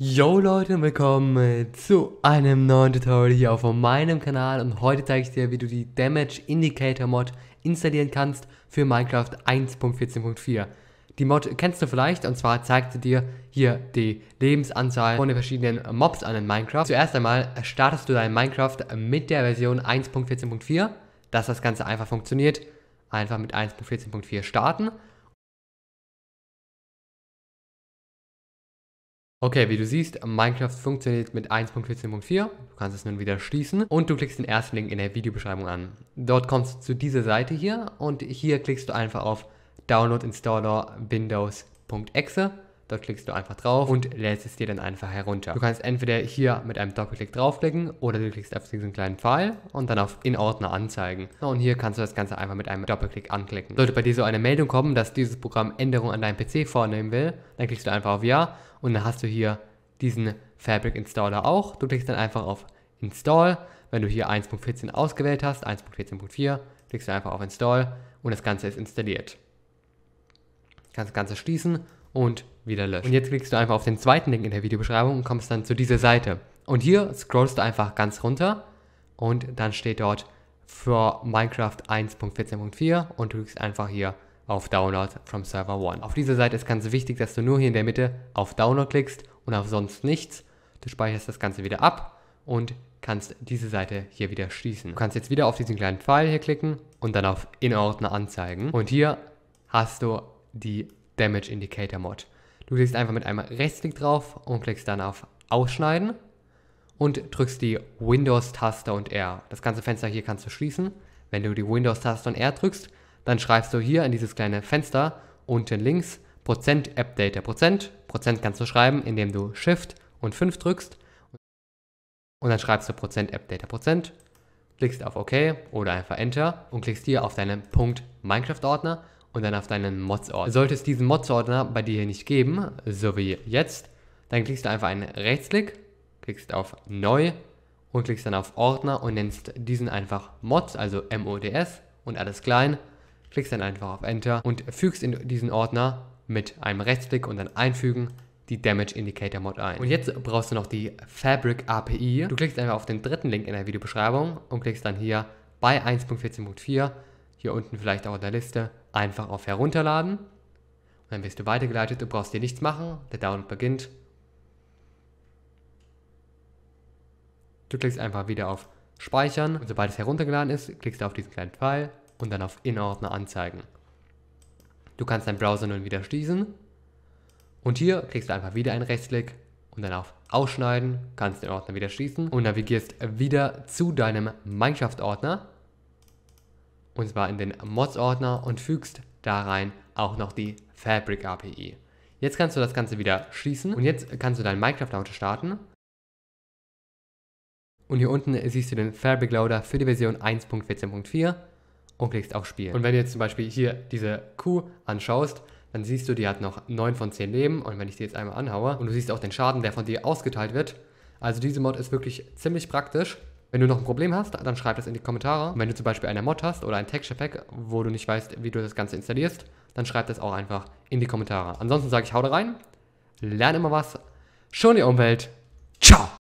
Yo Leute willkommen zu einem neuen Tutorial hier auf meinem Kanal und heute zeige ich dir, wie du die Damage Indicator Mod installieren kannst für Minecraft 1.14.4. Die Mod kennst du vielleicht und zwar zeigt sie dir hier die Lebensanzahl von den verschiedenen Mobs an in Minecraft. Zuerst einmal startest du dein Minecraft mit der Version 1.14.4, dass das Ganze einfach funktioniert. Einfach mit 1.14.4 starten Okay, wie du siehst, Minecraft funktioniert mit 1.14.4, du kannst es nun wieder schließen und du klickst den ersten Link in der Videobeschreibung an. Dort kommst du zu dieser Seite hier und hier klickst du einfach auf Download Installer Windows.exe Dort klickst du einfach drauf und lädst es dir dann einfach herunter. Du kannst entweder hier mit einem Doppelklick draufklicken oder du klickst auf diesen kleinen Pfeil und dann auf in Ordner anzeigen. Und hier kannst du das Ganze einfach mit einem Doppelklick anklicken. Sollte bei dir so eine Meldung kommen, dass dieses Programm Änderungen an deinem PC vornehmen will, dann klickst du einfach auf Ja und dann hast du hier diesen Fabric Installer auch. Du klickst dann einfach auf Install. Wenn du hier 1.14 ausgewählt hast, 1.14.4, klickst du einfach auf Install und das Ganze ist installiert. Du kannst das Ganze schließen und wieder löscht. Und jetzt klickst du einfach auf den zweiten Link in der Videobeschreibung und kommst dann zu dieser Seite. Und hier scrollst du einfach ganz runter und dann steht dort für Minecraft 1.14.4 und du klickst einfach hier auf Download from Server 1. Auf dieser Seite ist ganz wichtig, dass du nur hier in der Mitte auf Download klickst und auf sonst nichts. Du speicherst das Ganze wieder ab und kannst diese Seite hier wieder schließen. Du kannst jetzt wieder auf diesen kleinen Pfeil hier klicken und dann auf In Ordner anzeigen. Und hier hast du die Damage Indicator Mod. Du klickst einfach mit einem Rechtsklick drauf und klickst dann auf Ausschneiden und drückst die Windows-Taste und R. Das ganze Fenster hier kannst du schließen. Wenn du die Windows-Taste und R drückst, dann schreibst du hier in dieses kleine Fenster unten links Prozent Update der Prozent. Prozent kannst du schreiben, indem du Shift und 5 drückst. Und dann schreibst du Prozent Update der Prozent, klickst auf OK oder einfach Enter und klickst hier auf deinen Punkt Minecraft-Ordner und dann auf deinen Mods-Ordner. Sollte es diesen Mods-Ordner bei dir hier nicht geben, so wie jetzt, dann klickst du einfach einen Rechtsklick, klickst auf Neu und klickst dann auf Ordner und nennst diesen einfach Mods, also M-O-D-S und alles klein. Klickst dann einfach auf Enter und fügst in diesen Ordner mit einem Rechtsklick und dann Einfügen die Damage Indicator Mod ein. Und jetzt brauchst du noch die Fabric API. Du klickst einfach auf den dritten Link in der Videobeschreibung und klickst dann hier bei 1.14.4 hier unten vielleicht auch in der Liste, einfach auf Herunterladen. Und dann wirst du weitergeleitet, du brauchst dir nichts machen, der Download beginnt. Du klickst einfach wieder auf Speichern und sobald es heruntergeladen ist, klickst du auf diesen kleinen Pfeil und dann auf Inordner anzeigen. Du kannst deinen Browser nun wieder schließen und hier klickst du einfach wieder einen Rechtsklick und dann auf Ausschneiden, kannst den Ordner wieder schließen und navigierst wieder zu deinem Minecraft-Ordner und zwar in den Mods-Ordner und fügst da rein auch noch die Fabric API. Jetzt kannst du das Ganze wieder schließen und jetzt kannst du deinen Minecraft-Auto starten. Und hier unten siehst du den Fabric Loader für die Version 1.14.4 und klickst auf Spielen. Und wenn du jetzt zum Beispiel hier diese Kuh anschaust, dann siehst du, die hat noch 9 von 10 Leben und wenn ich die jetzt einmal anhaue und du siehst auch den Schaden, der von dir ausgeteilt wird, also diese Mod ist wirklich ziemlich praktisch. Wenn du noch ein Problem hast, dann schreib das in die Kommentare. Und wenn du zum Beispiel eine Mod hast oder ein Texture Pack, wo du nicht weißt, wie du das Ganze installierst, dann schreib das auch einfach in die Kommentare. Ansonsten sage ich, hau da rein, lerne immer was, schon die Umwelt. Ciao!